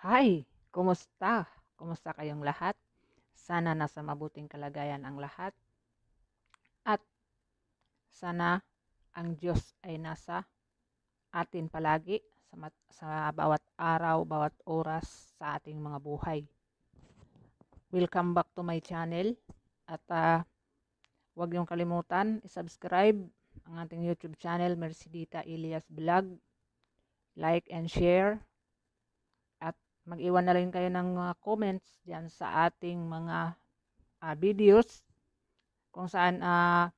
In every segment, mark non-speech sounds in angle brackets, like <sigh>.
Hi! Kumusta? Kumusta kayong lahat? Sana nasa mabuting kalagayan ang lahat. At sana ang Diyos ay nasa atin palagi sa, mat- sa bawat araw, bawat oras sa ating mga buhay. Welcome back to my channel. At uh, huwag niyong kalimutan, isubscribe ang ating YouTube channel, Mercedita Elias Vlog. Like and share Mag-iwan na lang kayo ng mga ah, comments diyan sa ating mga uh, videos kung saan uh,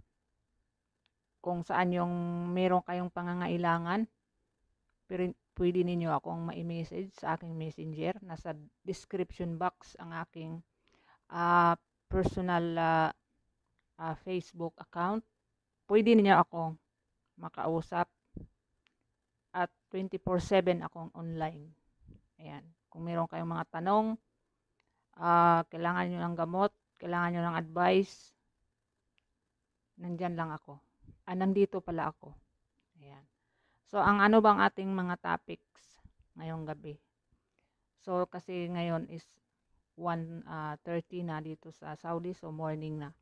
kung saan yung meron kayong pangangailangan. Pero pwede ninyo akong ma-message sa aking messenger. Nasa description box ang aking uh, personal uh, uh, Facebook account. Pwede ninyo akong makausap at 24-7 akong online. Ayan. Kung meron kayong mga tanong, uh, kailangan nyo ng gamot, kailangan nyo ng advice, nandyan lang ako. Ah, nandito pala ako. Ayan. So, ang ano bang ating mga topics ngayong gabi? So, kasi ngayon is 1.30 uh, ah, na dito sa Saudi, so morning na.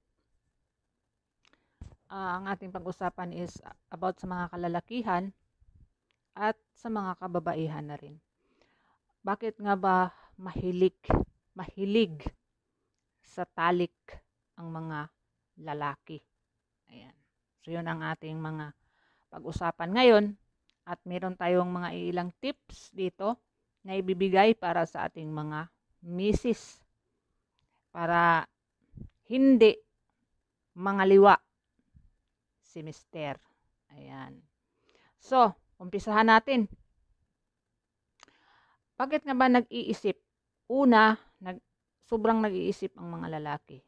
Uh, ang ating pag-usapan is about sa mga kalalakihan at sa mga kababaihan na rin. Bakit nga ba mahilig, mahilig sa talik ang mga lalaki? Ayan. So, yun ang ating mga pag-usapan ngayon. At meron tayong mga ilang tips dito na ibibigay para sa ating mga misis. Para hindi mangaliwa si mister. Ayan. So, umpisahan natin. Bakit nga ba nag-iisip? Una, nag, sobrang nag-iisip ang mga lalaki.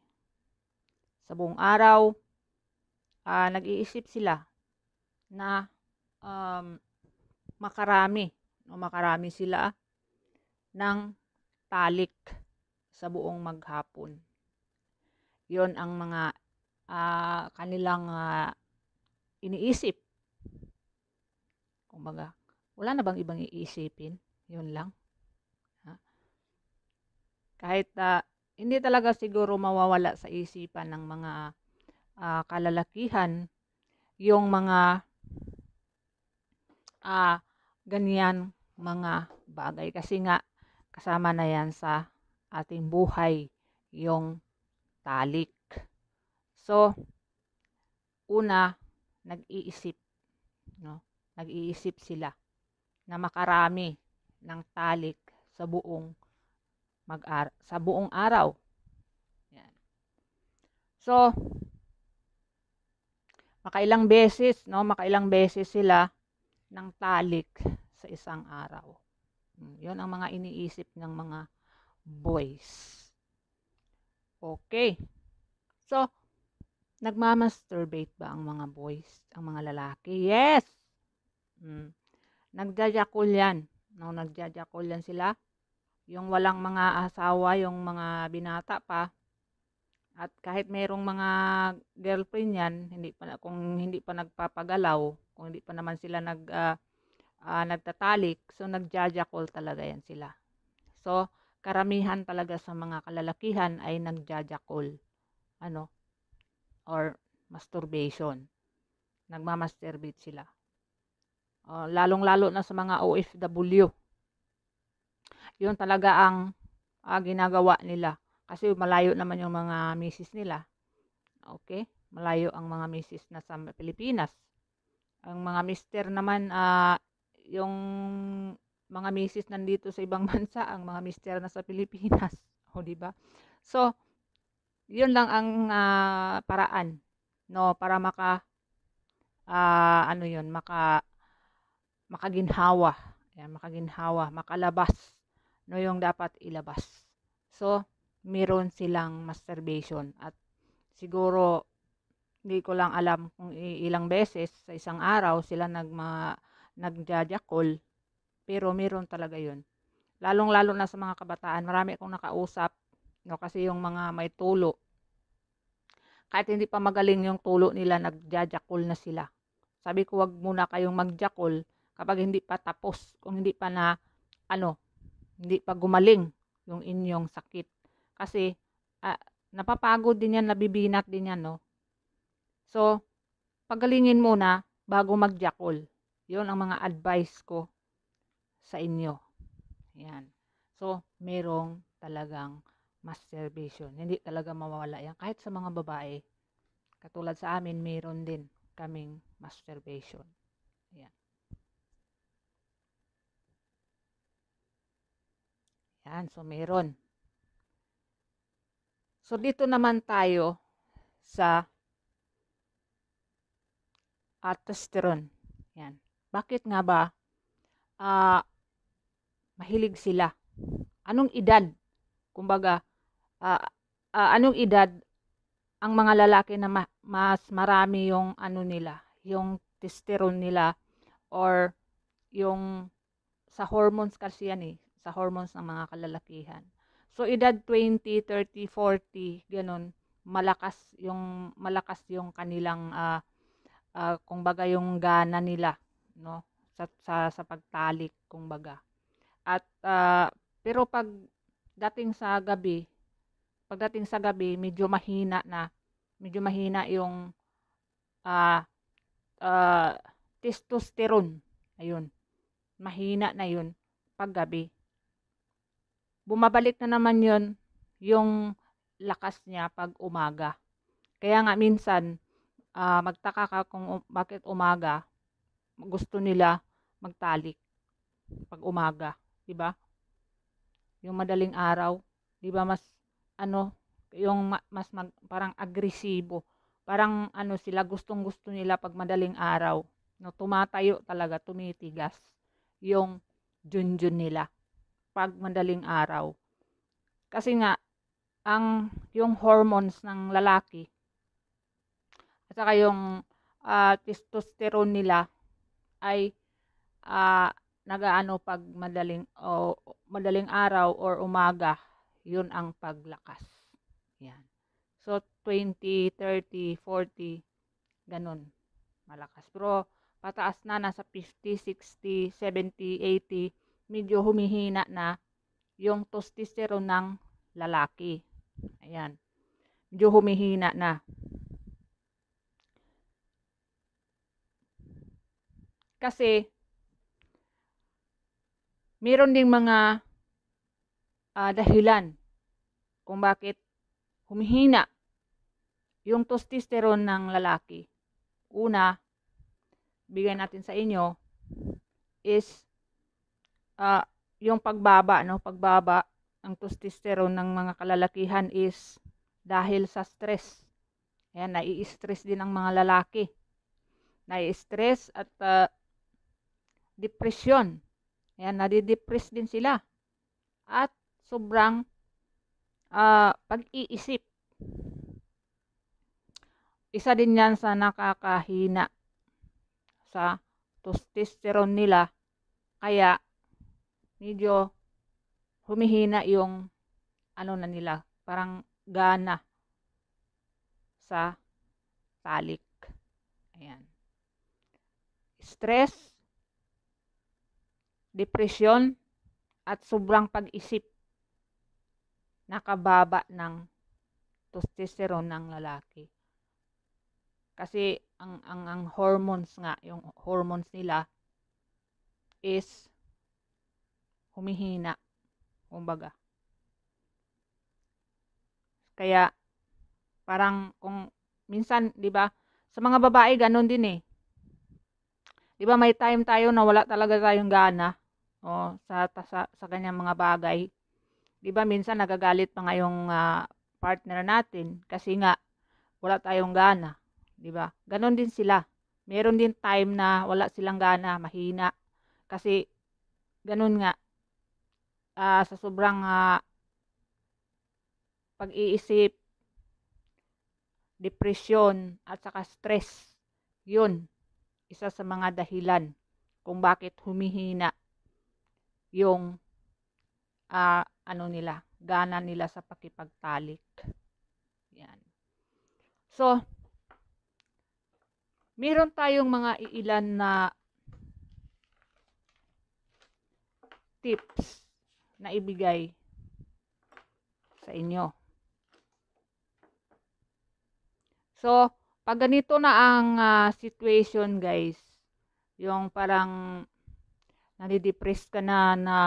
Sa buong araw, uh, nag-iisip sila na um, makarami, no, makarami sila ng talik sa buong maghapon. Yon ang mga uh, kanilang uh, iniisip. Kumbaga, wala na bang ibang iisipin? Yun lang kahit uh, hindi talaga siguro mawawala sa isipan ng mga uh, kalalakihan yung mga uh, ganyan mga bagay kasi nga kasama na yan sa ating buhay yung talik so una nag-iisip no nag-iisip sila na makarami ng talik sa buong mag sa buong araw. Yan. So, makailang beses, no? Makailang beses sila ng talik sa isang araw. Hmm, yun ang mga iniisip ng mga boys. Okay. So, nagmamasturbate ba ang mga boys, ang mga lalaki? Yes! Hmm. Nagjajakul yan. No, nagjajakul yan sila yung walang mga asawa, yung mga binata pa. At kahit mayroong mga girlfriend yan, hindi pa kung hindi pa nagpapagalaw, kung hindi pa naman sila nag uh, uh, nagtatalik, so nagjajakol talaga yan sila. So karamihan talaga sa mga kalalakihan ay nagjajakol. Ano? Or masturbation. Nagmamasturbate sila. Uh, lalong-lalo na sa mga OFW yun talaga ang uh, ginagawa nila. Kasi malayo naman yung mga misis nila. Okay? Malayo ang mga misis na sa Pilipinas. Ang mga mister naman, uh, yung mga misis nandito sa ibang <laughs> bansa, ang mga mister na sa Pilipinas. <laughs> O, di ba? So, yun lang ang uh, paraan no para maka uh, ano yun maka makaginhawa Ayan, makaginhawa makalabas no yung dapat ilabas. So, meron silang masturbation at siguro hindi ko lang alam kung ilang beses sa isang araw sila nagma nagjajakol pero meron talaga yun. Lalong-lalo na sa mga kabataan, marami akong nakausap no kasi yung mga may tulo kahit hindi pa magaling yung tulo nila, nagjajakol na sila. Sabi ko, wag muna kayong magjakol kapag hindi pa tapos, kung hindi pa na, ano, hindi pa gumaling yung inyong sakit. Kasi uh, napapagod din yan, nabibinat din yan, no? So, pagalingin muna bago magjakol. Yun ang mga advice ko sa inyo. Yan. So, merong talagang masturbation. Hindi talaga mawawala yan. Kahit sa mga babae, katulad sa amin, meron din kaming masturbation. Yan. Yan, so meron. So dito naman tayo sa testosterone. Yan. Bakit nga ba uh, mahilig sila? Anong edad? Kumbaga, uh, uh, anong edad ang mga lalaki na ma- mas marami yung ano nila, yung testosterone nila or yung sa hormones kasi yan eh, sa hormones ng mga kalalakihan. So edad 20, 30, 40, ganun, malakas yung malakas yung kanilang uh, ah, uh, ah, baga yung gana nila, no? Sa sa, sa pagtalik baga. At uh, pero pag dating sa gabi, pagdating sa gabi, medyo mahina na. Medyo mahina yung uh, uh, testosterone. Ayun. Mahina na yun pag gabi bumabalik na naman yon yung lakas niya pag umaga. Kaya nga minsan, uh, magtaka ka kung um, bakit umaga, gusto nila magtalik pag umaga, 'di ba? Yung madaling araw, 'di ba mas ano, yung mas mag, parang agresibo. Parang ano sila gustong-gusto nila pag madaling araw, no, tumatayo talaga, tumitigas yung junjun nila pag madaling araw. Kasi nga, ang yung hormones ng lalaki at saka yung uh, testosterone nila ay uh, nagaano pag madaling o madaling araw or umaga yun ang paglakas yan so 20 30 40 ganun malakas pero pataas na nasa 50 60 70 80 medyo humihina na yung testosterone ng lalaki. Ayan. Medyo humihina na. Kasi, meron ding mga uh, dahilan kung bakit humihina yung testosterone ng lalaki. Una, bigay natin sa inyo is uh, yung pagbaba, no, pagbaba ng testosterone ng mga kalalakihan is dahil sa stress. Ayan, nai-stress din ang mga lalaki. Nai-stress at uh, ah, depression. Ayan, nadidepress din sila. At sobrang uh, pag-iisip. Isa din yan sa nakakahina sa testosterone nila. Kaya, medyo humihina yung ano na nila, parang gana sa talik. Ayan. Stress, depression, at sobrang pag-isip nakababa ng testosterone ng lalaki. Kasi ang ang ang hormones nga, yung hormones nila is humihina. Kumbaga. Kaya, parang kung minsan, di ba, sa mga babae, ganun din eh. Di ba, may time tayo na wala talaga tayong gana o, sa, sa, sa kanyang mga bagay. Di ba, minsan nagagalit pa nga yung uh, partner natin kasi nga, wala tayong gana. Di ba? Ganon din sila. Meron din time na wala silang gana, mahina. Kasi, ganun nga, uh, sa sobrang uh, pag-iisip, depression at saka stress. 'Yun, isa sa mga dahilan kung bakit humihina yung uh, ano nila, gana nila sa pakipagtalik. Yan. So, meron tayong mga iilan na tips na ibigay sa inyo. So, pag ganito na ang uh, situation guys, yung parang nadidepress ka na na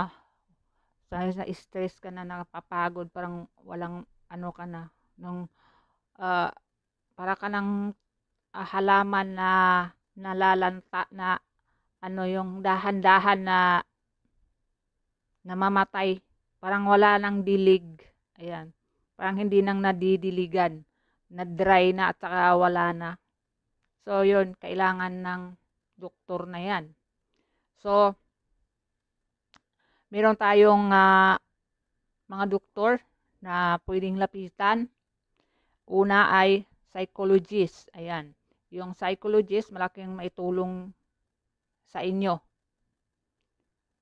dahil na stress ka na napapagod parang walang ano ka na nung uh, para ka ng uh, ah, halaman na nalalanta na ano yung dahan-dahan na namamatay. Parang wala nang dilig. Ayan. Parang hindi nang nadidiligan. Na-dry na at saka wala na. So, yun. Kailangan ng doktor na yan. So, meron tayong uh, mga doktor na pwedeng lapitan. Una ay psychologist. Ayan. Yung psychologist, malaking maitulong sa inyo.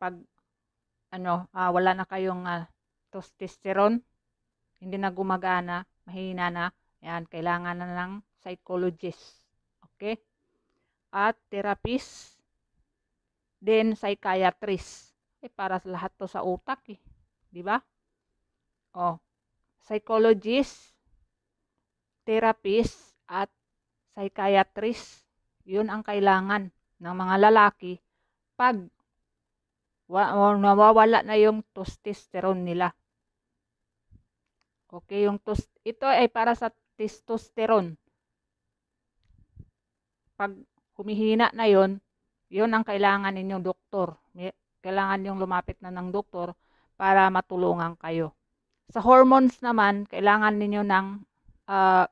Pag ano, uh, wala na kayong uh, testosterone, hindi na gumagana, mahina na, yan, kailangan na ng psychologist. Okay? At therapist, then psychiatrist. Eh, para sa lahat to sa utak eh. Di ba? Oh, psychologist, therapist, at psychiatrist. Yun ang kailangan ng mga lalaki pag Oh, nawawala na yung testosterone nila. Okay, yung ito ay para sa testosterone. Pag humihina na yon, yon ang kailangan ninyong doktor. Kailangan yung lumapit na ng doktor para matulungan kayo. Sa hormones naman, kailangan ninyo ng uh,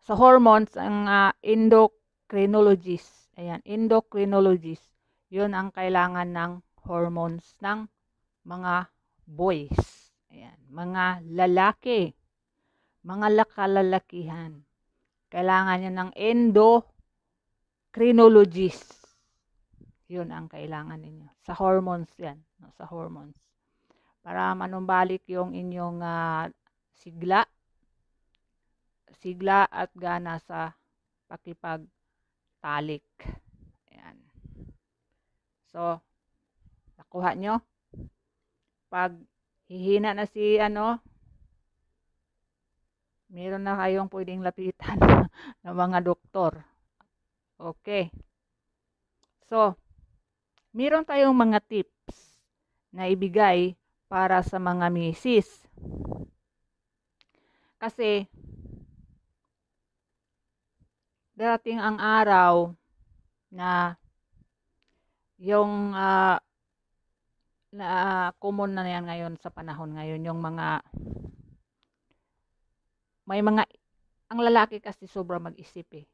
sa hormones ang uh, endocrinologist. Ayan, endocrinologist. Yun ang kailangan ng hormones ng mga boys. Ayan, mga lalaki. Mga lakalalakihan. Kailangan niya ng endocrinologist. Yun ang kailangan ninyo. Sa hormones yan. No? Sa hormones. Para manumbalik yung inyong uh, sigla. Sigla at gana sa pakipagtalik. So, nakuha nyo. Pag hihina na si ano, meron na kayong pwedeng lapitan <laughs> ng mga doktor. Okay. So, meron tayong mga tips na ibigay para sa mga misis. Kasi, darating ang araw na yung uh, na common na yan ngayon sa panahon ngayon yung mga may mga ang lalaki kasi sobra mag-isip eh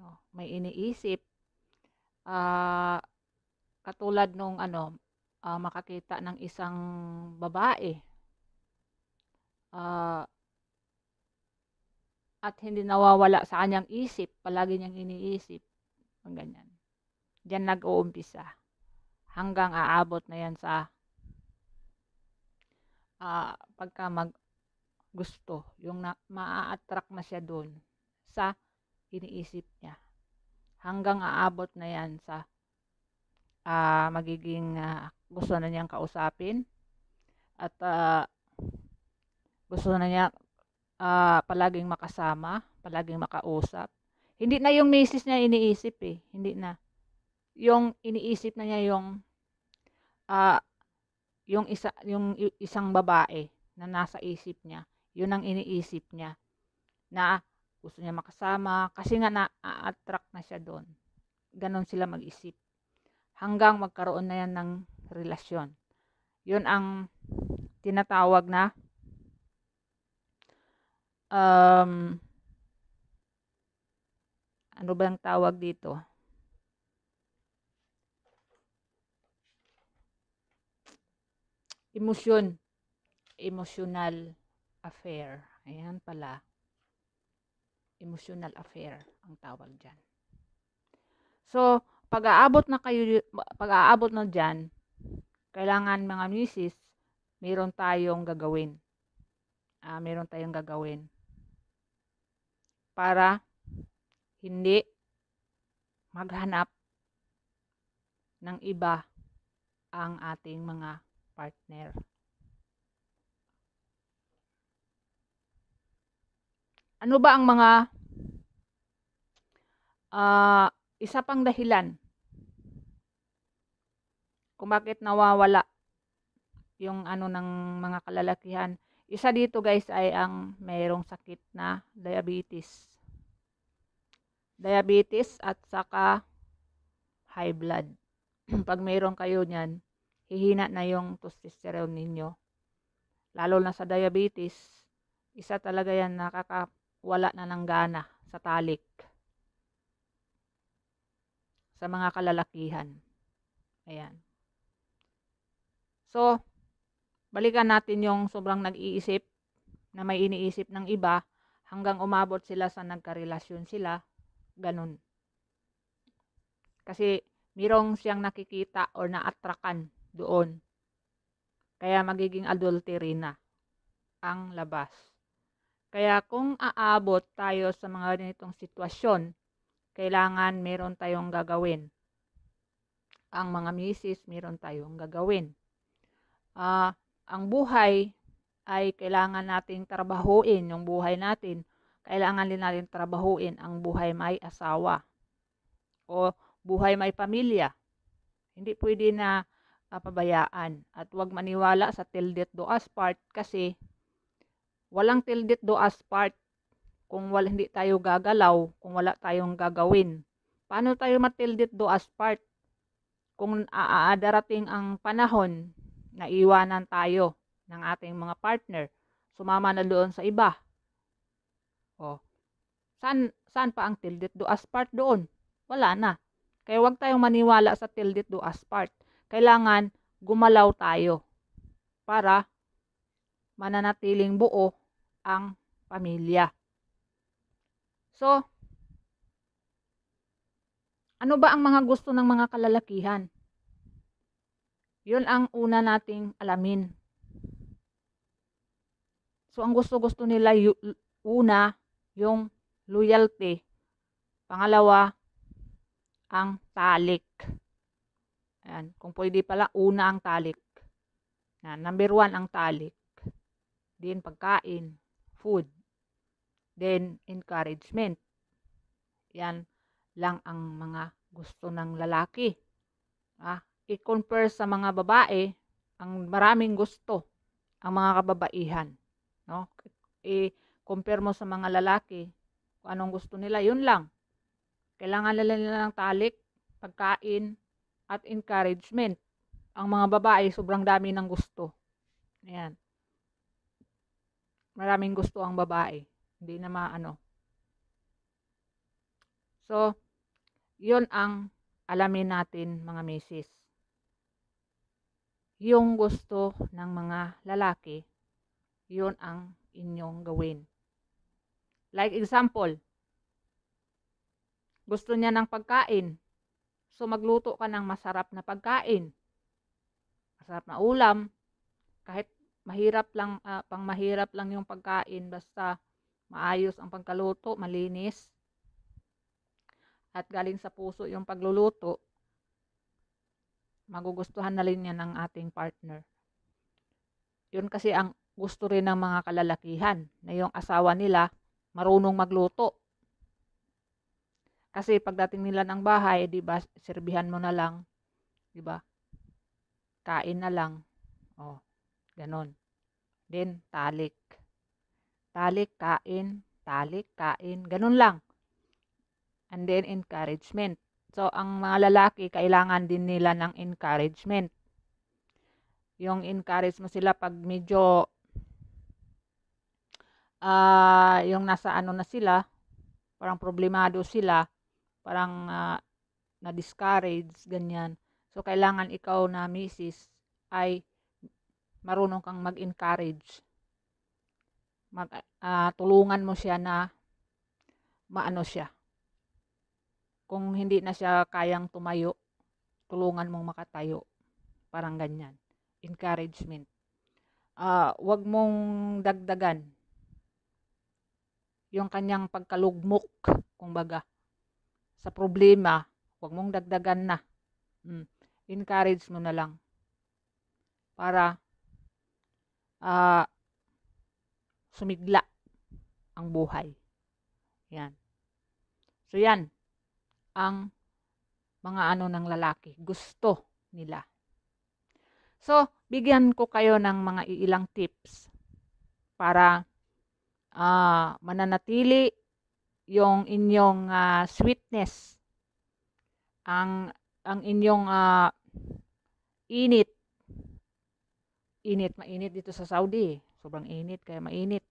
no may iniisip uh, katulad nung ano uh, makakita ng isang babae uh, at hindi nawawala sa kanyang isip palagi niyang iniisip ang ganyan diyan nag-uumpisa hanggang aabot na yan sa uh, pagka mag gusto, yung na, maa-attract na siya doon sa iniisip niya. Hanggang aabot na yan sa uh, magiging uh, gusto na niyang kausapin at uh, gusto na niya uh, palaging makasama, palaging makausap. Hindi na yung misis niya iniisip eh, hindi na yung iniisip na niya yung uh, yung isa yung isang babae na nasa isip niya yun ang iniisip niya na gusto niya makasama kasi nga na-attract na siya doon ganon sila mag-isip hanggang magkaroon na yan ng relasyon yun ang tinatawag na um, ano ba ang tawag dito Emosyon. Emotional affair. Ayan pala. Emotional affair ang tawag dyan. So, pag aabot na kayo, pag aabot na dyan, kailangan mga misis, meron tayong gagawin. Ah, meron tayong gagawin. Para hindi maghanap ng iba ang ating mga partner. Ano ba ang mga uh, isa pang dahilan kung bakit nawawala yung ano ng mga kalalakihan. Isa dito guys ay ang mayroong sakit na diabetes. Diabetes at saka high blood. <clears throat> Pag mayroon kayo niyan, hihina na yung testosterone ninyo. Lalo na sa diabetes, isa talaga yan nakakawala na ng gana sa talik. Sa mga kalalakihan. Ayan. So, balikan natin yung sobrang nag-iisip na may iniisip ng iba hanggang umabot sila sa nagkarelasyon sila, ganun. Kasi, mirong siyang nakikita or naatrakan doon. Kaya magiging adultery na ang labas. Kaya kung aabot tayo sa mga ganitong sitwasyon, kailangan meron tayong gagawin. Ang mga misis, meron tayong gagawin. Uh, ang buhay ay kailangan nating trabahuin yung buhay natin. Kailangan din natin trabahuin ang buhay may asawa o buhay may pamilya. Hindi pwede na papabayaan. At huwag maniwala sa tildit do as part kasi walang tildit do as part kung wala, hindi tayo gagalaw, kung wala tayong gagawin. Paano tayo matildit do as part? Kung aadarating ang panahon na iwanan tayo ng ating mga partner, sumama na doon sa iba. O, saan, saan pa ang tildit do as part doon? Wala na. Kaya huwag tayong maniwala sa tildit do as part kailangan gumalaw tayo para mananatiling buo ang pamilya. So, ano ba ang mga gusto ng mga kalalakihan? Yun ang una nating alamin. So, ang gusto-gusto nila una, yung loyalty. Pangalawa, ang talik. Ayan. Kung pwede pala, una ang talik. Ayan. Number one ang talik. Then, pagkain. Food. Then, encouragement. Yan lang ang mga gusto ng lalaki. Ah, i-compare sa mga babae, ang maraming gusto ang mga kababaihan. No? I-compare mo sa mga lalaki kung anong gusto nila, yun lang. Kailangan nila ng talik, pagkain, at encouragement. Ang mga babae, sobrang dami ng gusto. Ayan. Maraming gusto ang babae. Hindi na maano. So, yun ang alamin natin mga misis. Yung gusto ng mga lalaki, yun ang inyong gawin. Like example, gusto niya ng pagkain, So magluto ka ng masarap na pagkain. Masarap na ulam. Kahit mahirap lang, uh, pang mahirap lang yung pagkain. Basta maayos ang pagkaluto, malinis. At galing sa puso yung pagluluto. Magugustuhan na rin yan ng ating partner. Yun kasi ang gusto rin ng mga kalalakihan na yung asawa nila marunong magluto. Kasi pagdating nila ng bahay, 'di ba, serbihan mo na lang, 'di ba? Kain na lang. Oh, ganun. Then talik. Talik, kain, talik, kain, ganun lang. And then encouragement. So ang mga lalaki kailangan din nila ng encouragement. Yung encourage mo sila pag medyo uh, yung nasa ano na sila, parang problemado sila, parang uh, na-discourage, ganyan. So, kailangan ikaw na misis ay marunong kang mag-encourage. Mag, uh, tulungan mo siya na maano siya. Kung hindi na siya kayang tumayo, tulungan mong makatayo. Parang ganyan. Encouragement. Uh, wag mong dagdagan yung kanyang pagkalugmok, kumbaga sa problema, huwag mong dagdagan na. Mm. Encourage mo na lang. Para uh, sumigla ang buhay. Yan. So yan, ang mga ano ng lalaki. Gusto nila. So, bigyan ko kayo ng mga ilang tips para uh, mananatili yung inyong uh, sweetness, ang ang inyong uh, init. Init, mainit dito sa Saudi. Sobrang init, kaya mainit.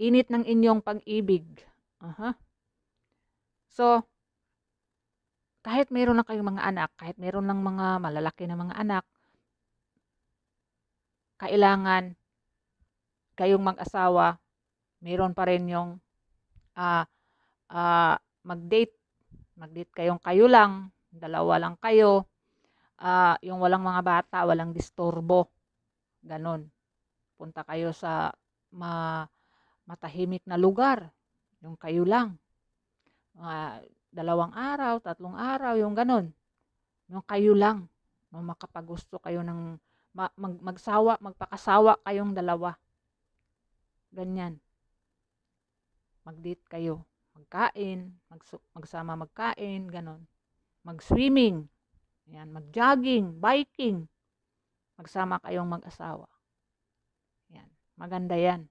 Init ng inyong pag-ibig. Aha. So, kahit mayroon lang kayong mga anak, kahit mayroon lang mga malalaki na mga anak, kailangan kayong mag-asawa, mayroon pa rin yung uh, uh, mag-date, mag-date kayong kayo lang, dalawa lang kayo, uh, yung walang mga bata, walang disturbo, ganon. Punta kayo sa ma matahimik na lugar, yung kayo lang. Uh, dalawang araw, tatlong araw, yung ganon. Yung kayo lang, no, makapagusto kayo ng mag, magsawa, magpakasawa kayong dalawa. Ganyan mag-date kayo. Magkain, magsu- magsama magkain, ganon. Mag-swimming, yan, mag-jogging, biking. Magsama kayong mag-asawa. Yan, maganda yan.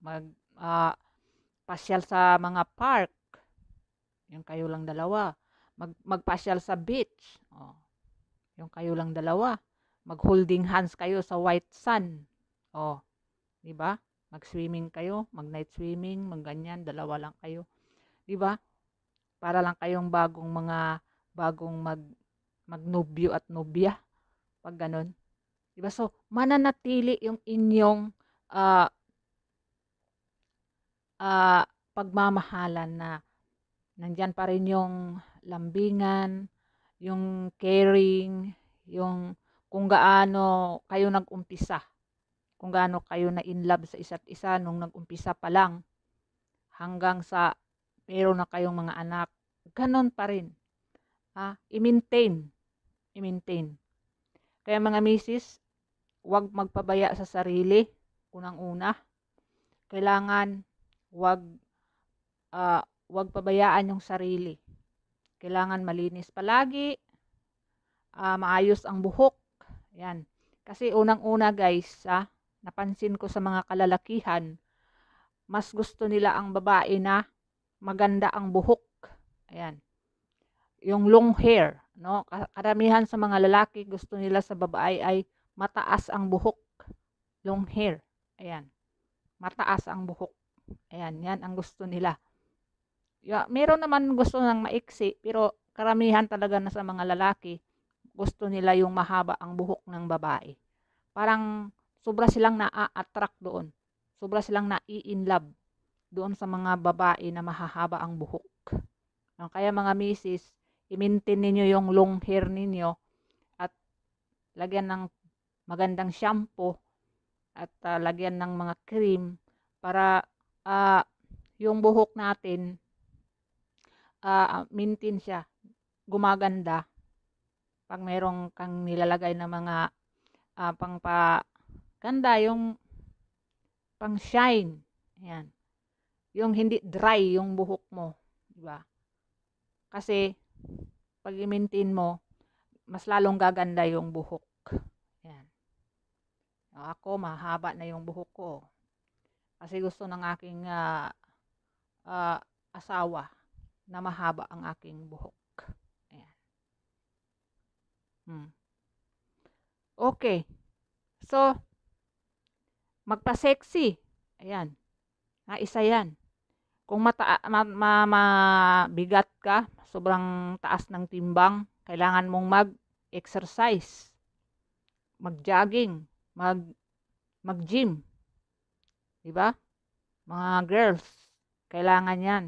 Mag, uh, pasyal sa mga park. Yung kayo lang dalawa. Mag, magpasyal sa beach. Oh, yung kayo lang dalawa. Mag-holding hands kayo sa white sun. Oh, di ba? Mag-swimming kayo, mag-night swimming, mag-ganyan, dalawa lang kayo. 'Di ba? Para lang kayong bagong mga bagong mag magnobyo at nobya. Pag ganun. 'Di ba? So, mananatili yung inyong uh, uh, pagmamahalan na nandyan pa rin yung lambingan, yung caring, yung kung gaano kayo nag-umpisa kung gaano kayo na in love sa isa't isa nung nag-umpisa pa lang hanggang sa meron na kayong mga anak. Ganon pa rin. Ah, i-maintain. I-maintain. Kaya mga misis, huwag magpabaya sa sarili, unang-una. Kailangan wag uh, ah, wag pabayaan yung sarili. Kailangan malinis palagi. Uh, maayos ang buhok. Yan. Kasi unang-una guys, ah, napansin ko sa mga kalalakihan, mas gusto nila ang babae na maganda ang buhok. Ayan. Yung long hair, no? Karamihan sa mga lalaki gusto nila sa babae ay mataas ang buhok, long hair. Ayan. Mataas ang buhok. Ayan, yan ang gusto nila. Yeah, meron naman gusto ng maiksi, pero karamihan talaga na sa mga lalaki, gusto nila yung mahaba ang buhok ng babae. Parang sobra silang na-attract doon. Sobra silang na-in love doon sa mga babae na mahahaba ang buhok. Kaya mga misis, i-maintain ninyo yung long hair ninyo at lagyan ng magandang shampoo at uh, lagyan ng mga cream para uh, yung buhok natin uh, maintain siya gumaganda pag merong kang nilalagay na mga uh, pangpa Kanda, yung pang-shine. Ayan. Yung hindi dry yung buhok mo. Diba? Kasi, pag i-maintain mo, mas lalong gaganda yung buhok. Ayan. Ako, mahaba na yung buhok ko. Kasi gusto ng aking uh, uh, asawa na mahaba ang aking buhok. Ayan. Hmm. Okay. So, magpa-sexy. Ayan. Na ah, isa 'yan. Kung mata ma, ma, mabigat ka, sobrang taas ng timbang, kailangan mong mag-exercise, mag-jogging, mag mag-gym. 'Di ba? Mga girls, kailangan 'yan.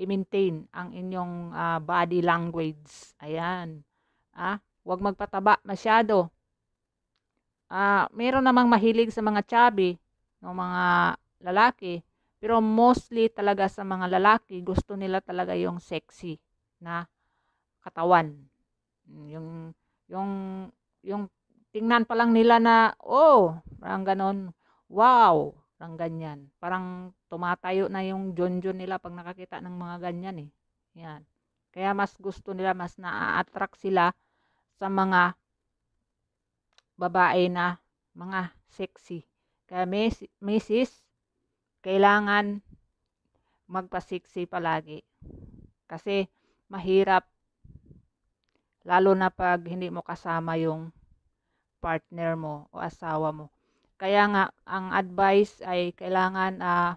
I-maintain ang inyong uh, body language. Ayan. Ah, huwag magpataba masyado uh, meron namang mahilig sa mga chubby ng mga lalaki. Pero mostly talaga sa mga lalaki, gusto nila talaga yung sexy na katawan. Hmm, yung, yung, yung tingnan pa lang nila na, oh, parang ganon, wow, parang ganyan. Parang tumatayo na yung jonjon nila pag nakakita ng mga ganyan eh. Yan. Kaya mas gusto nila, mas na-attract sila sa mga babae na mga sexy. Kaya misis, kailangan magpa-sexy palagi. Kasi mahirap lalo na pag hindi mo kasama yung partner mo o asawa mo. Kaya nga ang advice ay kailangan uh,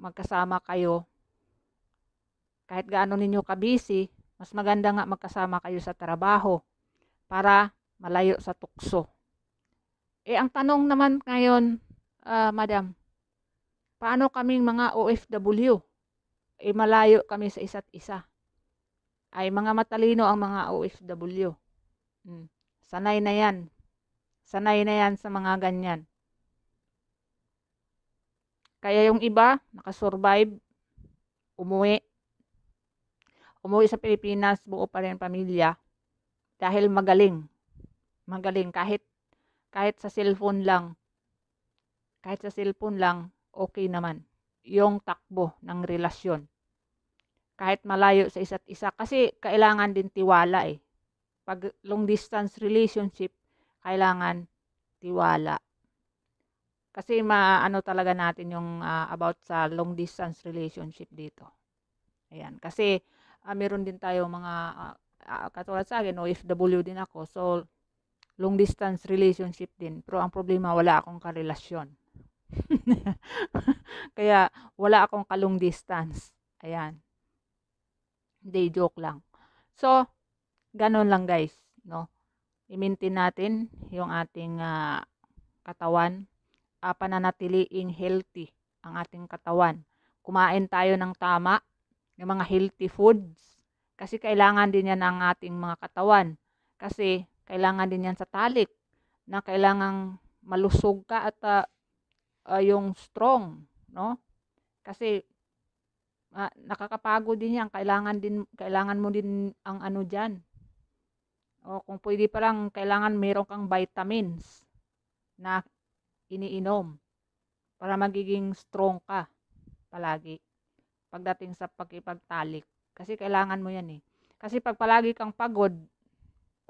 magkasama kayo kahit gaano ninyo kabisi, mas maganda nga magkasama kayo sa trabaho para malayo sa tukso. Eh, ang tanong naman ngayon, uh, madam, paano kaming mga OFW? Eh, malayo kami sa isa't isa. Ay, mga matalino ang mga OFW. Hmm. Sanay na yan. Sanay na yan sa mga ganyan. Kaya yung iba, nakasurvive, umuwi. Umuwi sa Pilipinas, buo pa rin pamilya. Dahil magaling. Magaling kahit kahit sa cellphone lang, kahit sa cellphone lang, okay naman yung takbo ng relasyon. Kahit malayo sa isa't isa. Kasi kailangan din tiwala eh. Pag long distance relationship, kailangan tiwala. Kasi maano talaga natin yung uh, about sa long distance relationship dito. Ayan. Kasi uh, meron din tayo mga, uh, uh, katulad sa akin, OFW din ako. So, long distance relationship din. Pero ang problema, wala akong karelasyon. <laughs> Kaya, wala akong kalong distance. Ayan. Hindi, joke lang. So, ganun lang guys. No? I-maintain natin yung ating uh, katawan. Uh, ah, pananatiliing healthy ang ating katawan. Kumain tayo ng tama, ng mga healthy foods. Kasi kailangan din yan ng ating mga katawan. Kasi kailangan din yan sa talik na kailangang malusog ka at uh, uh, yung strong, no? Kasi uh, nakakapagod din yan, kailangan din kailangan mo din ang ano diyan. O kung pwede pa lang kailangan meron kang vitamins na iniinom para magiging strong ka palagi pagdating sa pagkipagtalik. Kasi kailangan mo yan eh. Kasi pag palagi kang pagod,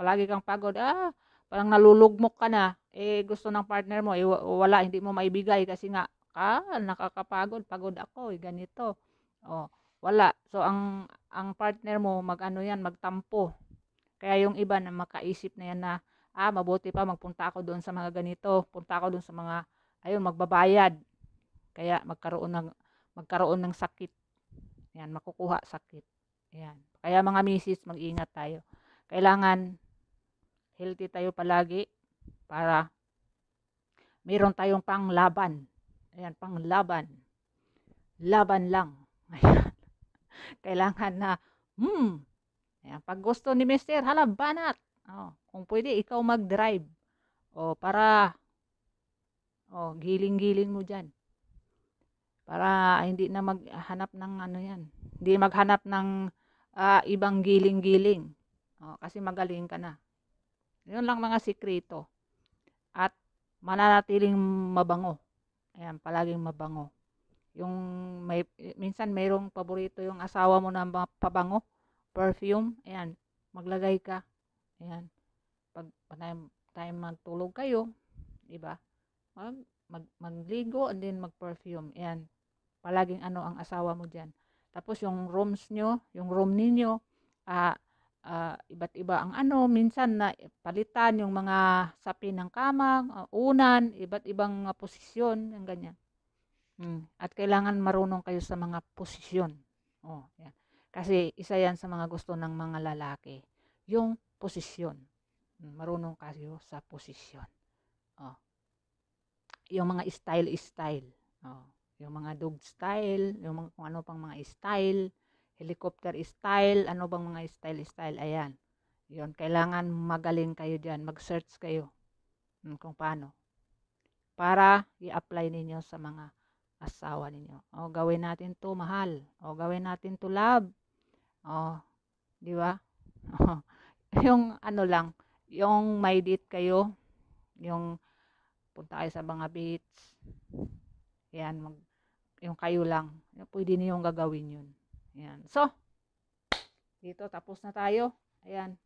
palagi kang pagod, ah, parang nalulugmok ka na, eh gusto ng partner mo, eh, wala, hindi mo maibigay kasi nga, ah, nakakapagod, pagod ako, eh, ganito. Oh, wala. So, ang, ang partner mo, mag-ano yan, magtampo. Kaya yung iba na makaisip na yan na, ah, mabuti pa, magpunta ako doon sa mga ganito, punta ako doon sa mga, ayun, magbabayad. Kaya magkaroon ng, magkaroon ng sakit. Yan, makukuha sakit. Yan. Kaya mga misis, mag-ingat tayo. Kailangan healthy tayo palagi para meron tayong panglaban. Ayan, panglaban. Laban lang. <laughs> Ayan. Kailangan na, hmm, ayan, pag gusto ni mister, hala, banat. Oh, kung pwede, ikaw mag-drive. O, oh, para, o, oh, giling-giling mo dyan. Para hindi na maghanap ng ano yan. Hindi maghanap ng uh, ibang giling-giling. oh, kasi magaling ka na. Yun lang mga sikreto. At mananatiling mabango. Ayan, palaging mabango. Yung may, minsan mayroong paborito yung asawa mo na pabango, perfume, ayan, maglagay ka. Ayan. Pag time, time magtulog kayo, 'di ba? Mag, mag magligo and then magperfume. perfume Ayan. Palaging ano ang asawa mo diyan. Tapos yung rooms nyo, yung room ninyo, ah uh, uh, iba't iba ang ano, minsan na palitan yung mga sapi ng kama, uh, ah, unan, iba't ibang ah, posisyon, yung ganyan. Hmm. At kailangan marunong kayo sa mga posisyon. Oh, yan. Kasi isa yan sa mga gusto ng mga lalaki, yung posisyon. Hmm. Marunong kayo sa posisyon. Oh. Yung mga style-style. Oh. Yung mga dog style, yung mga, kung ano pang mga style, helicopter style, ano bang mga style-style, ayan. Yun, kailangan magaling kayo dyan, mag-search kayo hmm, kung paano. Para i-apply ninyo sa mga asawa ninyo. O, gawin natin to mahal. O, gawin natin to love. O, di ba? <laughs> yung ano lang, yung may date kayo, yung punta kayo sa mga beach, yan, mag, yung kayo lang, pwede niyong gagawin yun. Ayan. So, dito tapos na tayo. Ayan.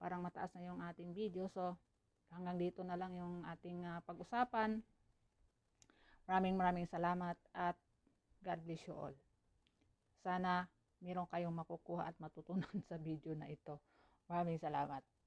Parang mataas na yung ating video. So, hanggang dito na lang yung ating uh, pag-usapan. Maraming maraming salamat at God bless you all. Sana meron kayong makukuha at matutunan <laughs> sa video na ito. Maraming salamat.